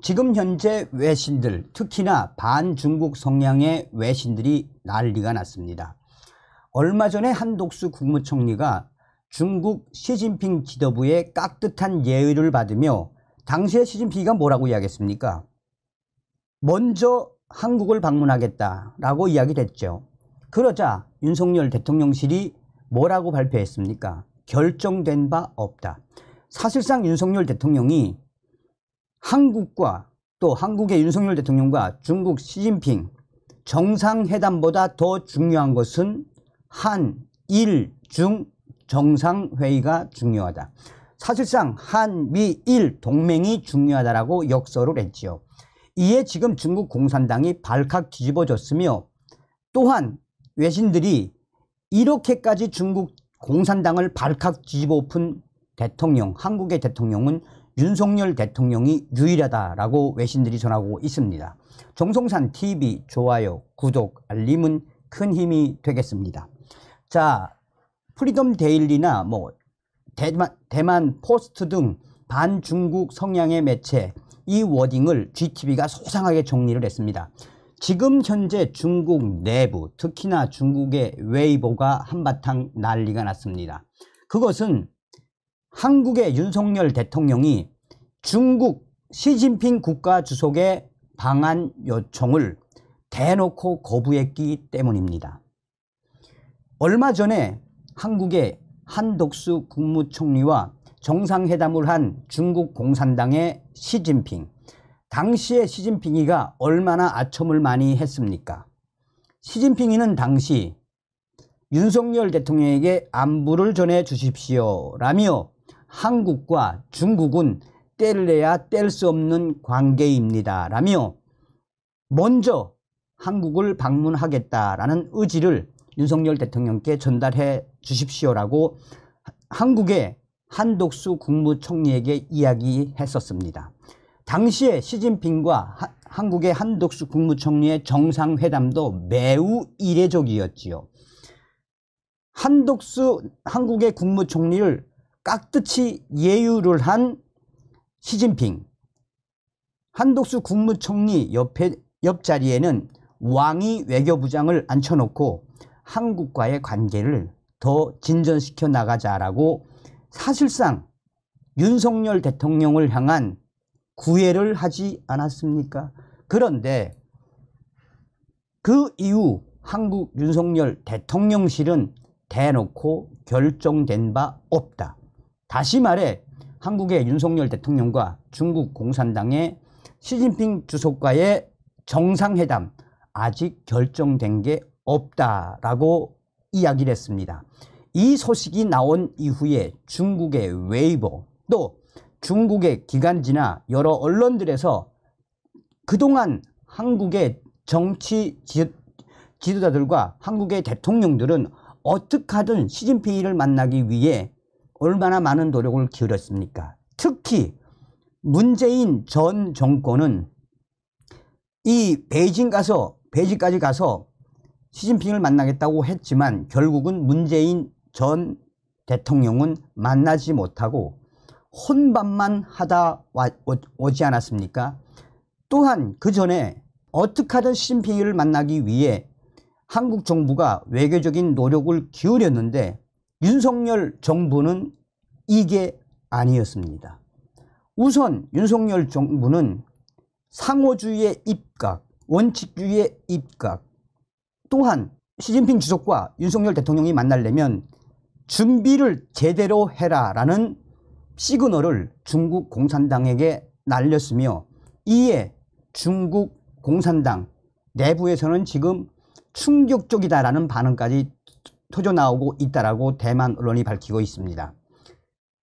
지금 현재 외신들 특히나 반중국 성향의 외신들이 난리가 났습니다. 얼마 전에 한독수 국무총리가 중국 시진핑 지도부의 깍듯한 예의를 받으며 당시의 시진핑이가 뭐라고 이야기했습니까? 먼저 한국을 방문하겠다라고 이야기됐죠. 그러자 윤석열 대통령실이 뭐라고 발표했습니까? 결정된 바 없다. 사실상 윤석열 대통령이 한국과 또 한국의 윤석열 대통령과 중국 시진핑 정상회담보다 더 중요한 것은 한일 중 정상회의가 중요하다. 사실상 한미일 동맹이 중요하다라고 역설을 했지요. 이에 지금 중국 공산당이 발칵 뒤집어졌으며 또한 외신들이 이렇게까지 중국 공산당을 발칵 뒤집어 엎은 대통령, 한국의 대통령은 윤석열 대통령이 유일하다라고 외신들이 전하고 있습니다. 종성산 TV 좋아요, 구독, 알림은 큰 힘이 되겠습니다. 자, 프리덤 데일리나 뭐 대만, 대만 포스트 등 반중국 성향의 매체 이 워딩을 GTV가 소상하게 정리를 했습니다. 지금 현재 중국 내부 특히나 중국의 웨이보가 한바탕 난리가 났습니다. 그것은 한국의 윤석열 대통령이 중국 시진핑 국가 주석의 방한 요청을 대놓고 거부했기 때문입니다. 얼마 전에 한국의 한독수 국무총리와 정상회담을 한 중국 공산당의 시진핑 당시의 시진핑이가 얼마나 아첨을 많이 했습니까? 시진핑이는 당시 윤석열 대통령에게 안부를 전해 주십시오 라며 한국과 중국은 뗄래야 뗄 수 없는 관계입니다. 라며 먼저 한국을 방문하겠다라는 의지를 윤석열 대통령께 전달해 주십시오라고 한국의 한독수 국무총리에게 이야기했었습니다. 당시에 시진핑과 한국의 한독수 국무총리의 정상회담도 매우 이례적이었지요. 한독수 한국의 국무총리를 깍듯이 예유를 한 시진핑 한독수 국무총리 옆에, 옆자리에는 왕이 외교부장을 앉혀놓고 한국과의 관계를 더 진전시켜 나가자라고 사실상 윤석열 대통령을 향한 구애를 하지 않았습니까? 그런데 그 이후 한국 윤석열 대통령실은 대놓고 결정된 바 없다. 다시 말해 한국의 윤석열 대통령과 중국 공산당의 시진핑 주석과의 정상회담 아직 결정된 게 없다라고 이야기를 했습니다. 이 소식이 나온 이후에 중국의 웨이보 또 중국의 기간지나 여러 언론들에서 그동안 한국의 정치 지도자들과 한국의 대통령들은 어떻게 하든 시진핑을 만나기 위해 얼마나 많은 노력을 기울였습니까? 특히 문재인 전 정권은 이 베이징 가서 베이징까지 가서 시진핑을 만나겠다고 했지만 결국은 문재인 전 대통령은 만나지 못하고 혼밥만 하다 오, 지 않았습니까? 또한 그 전에 어떻게 하든 시진핑을 만나기 위해 한국 정부가 외교적인 노력을 기울였는데 윤석열 정부는 이게 아니었습니다. 우선 윤석열 정부는 상호주의의 입각, 원칙주의의 입각, 또한 시진핑 주석과 윤석열 대통령이 만날려면 준비를 제대로 해라라는 시그널을 중국 공산당에게 날렸으며 이에 중국 공산당 내부에서는 지금 충격적이다라는 반응까지 터져 나오고 있다라고 대만 언론이 밝히고 있습니다.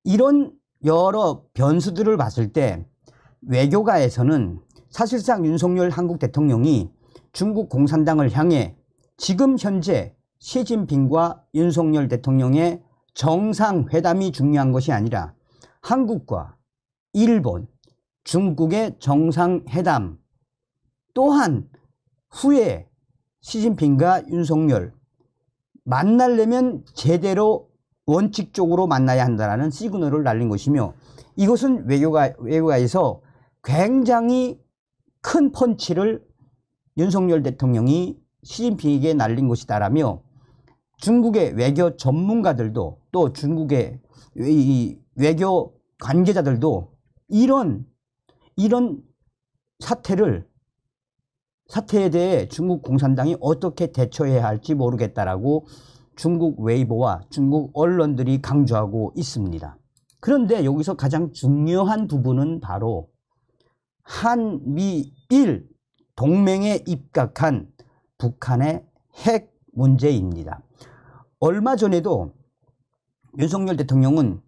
이런 여러 변수들을 봤을 때 외교가에서는 사실상 윤석열 한국 대통령이 중국 공산당을 향해 지금 현재 시진핑과 윤석열 대통령의 정상회담이 중요한 것이 아니라 한국과 일본, 중국의 정상회담 또한 후에 시진핑과 윤석열 만나려면 제대로 원칙적으로 만나야 한다라는 시그널을 날린 것이며 이것은 외교가, 외교가에서 굉장히 큰 펀치를 윤석열 대통령이 시진핑에게 날린 것이다라며 중국의 외교 전문가들도 또 중국의 외교 관계자들도 이런 이런 사태를 사태에 대해 중국 공산당이 어떻게 대처해야 할지 모르겠다라고 중국 웨이보와 중국 언론들이 강조하고 있습니다. 그런데 여기서 가장 중요한 부분은 바로 한미일 동맹에 입각한 북한의 핵 문제입니다. 얼마 전에도 윤석열 대통령은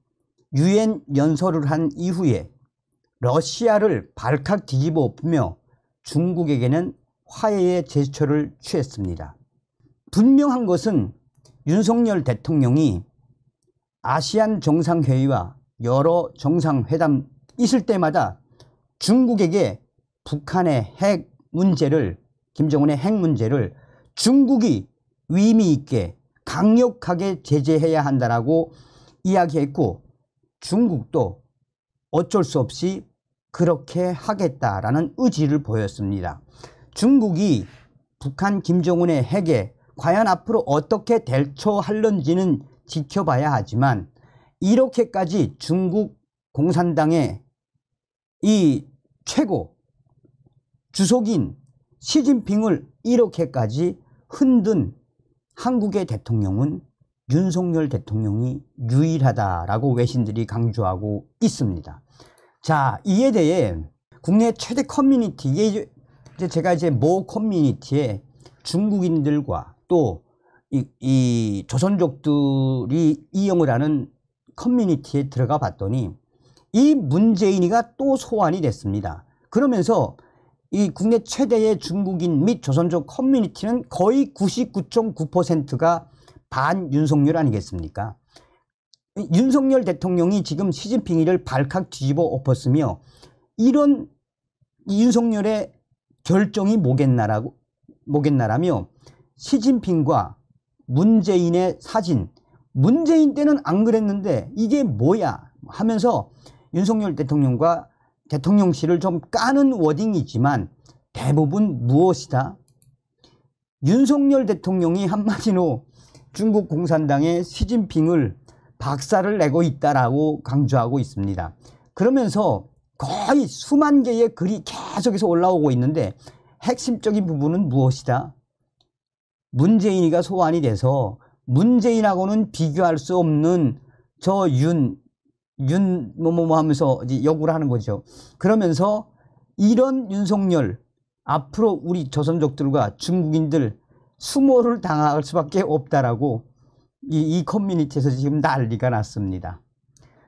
유엔 연설을 한 이후에 러시아를 발칵 뒤집어 엎으며 중국에게는 화해의 제스처를 취했습니다. 분명한 것은 윤석열 대통령이 아시안 정상회의와 여러 정상회담 있을 때마다 중국에게 북한의 핵 문제를 김정은의 핵 문제를 중국이 의미 있게 강력하게 제재해야 한다라고 이야기했고 중국도 어쩔 수 없이 그렇게 하겠다라는 의지를 보였습니다. 중국이 북한 김정은의 핵에 과연 앞으로 어떻게 대처할런지는 지켜봐야 하지만 이렇게까지 중국 공산당의 이 최고 주석인 시진핑을 이렇게까지 흔든 한국의 대통령은 윤석열 대통령이 유일하다라고 외신들이 강조하고 있습니다. 자, 이에 대해 국내 최대 커뮤니티 이제 제가 이제 모 커뮤니티에 중국인들과 또 이, 이 조선족들이 이용을 하는 커뮤니티에 들어가 봤더니 이 문재인이가 또 소환이 됐습니다. 그러면서 이 국내 최대의 중국인 및 조선족 커뮤니티는 거의 99.9%가 반윤석열 아니겠습니까? 윤석열 대통령이 지금 시진핑이를 발칵 뒤집어 엎었으며 이런 윤석열의 결정이 뭐겠나라고 뭐겠나라며 시진핑과 문재인의 사진 문재인 때는 안 그랬는데 이게 뭐야 하면서 윤석열 대통령과 대통령실을 좀 까는 워딩이지만 대부분 무엇이다 윤석열 대통령이 한마디로 중국 공산당의 시진핑을 박살을 내고 있다라고 강조하고 있습니다 그러면서 거의 수만 개의 글이 계속해서 올라오고 있는데 핵심적인 부분은 무엇이다? 문재인이가 소환이 돼서 문재인하고는 비교할 수 없는 저 윤, 윤, 뭐, 뭐, 뭐 하면서 이제 역을 하는 거죠. 그러면서 이런 윤석열, 앞으로 우리 조선족들과 중국인들 수모를 당할 수밖에 없다라고 이, 이 커뮤니티에서 지금 난리가 났습니다.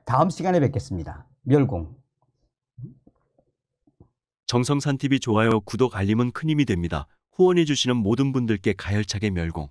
다음 시간에 뵙겠습니다. 멸공. 정성산TV 좋아요, 구독, 알림은 큰 힘이 됩니다. 후원해주시는 모든 분들께 가열차게 멸공.